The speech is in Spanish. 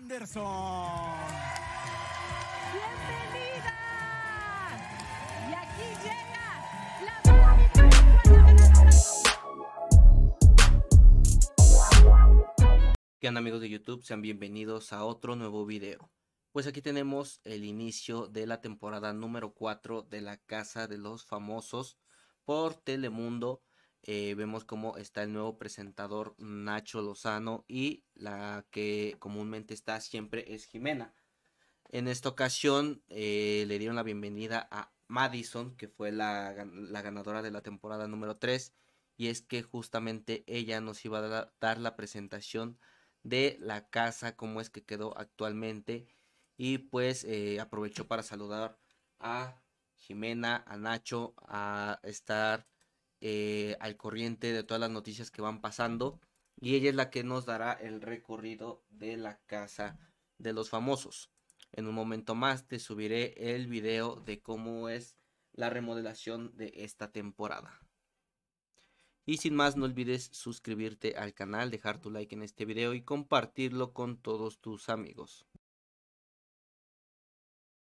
Anderson. ¡Bienvenida! Y aquí llega la ¿Qué amigos de YouTube? Sean bienvenidos a otro nuevo video. Pues aquí tenemos el inicio de la temporada número 4 de La Casa de los Famosos por Telemundo eh, vemos cómo está el nuevo presentador Nacho Lozano y la que comúnmente está siempre es Jimena. En esta ocasión eh, le dieron la bienvenida a Madison, que fue la, ganadora de la temporada número 3, y es que justamente ella nos iba a dar la presentación de la casa, cómo es que quedó actualmente, y pues eh, aprovechó para saludar a Jimena, a Nacho, a estar eh, al corriente de todas las noticias que van pasando. Y ella es la que nos dará el recorrido de la casa de los famosos. En un momento más te subiré el video de cómo es la remodelación de esta temporada. Y sin más, no olvides suscribirte al canal, dejar tu like en este video y compartirlo con todos tus amigos.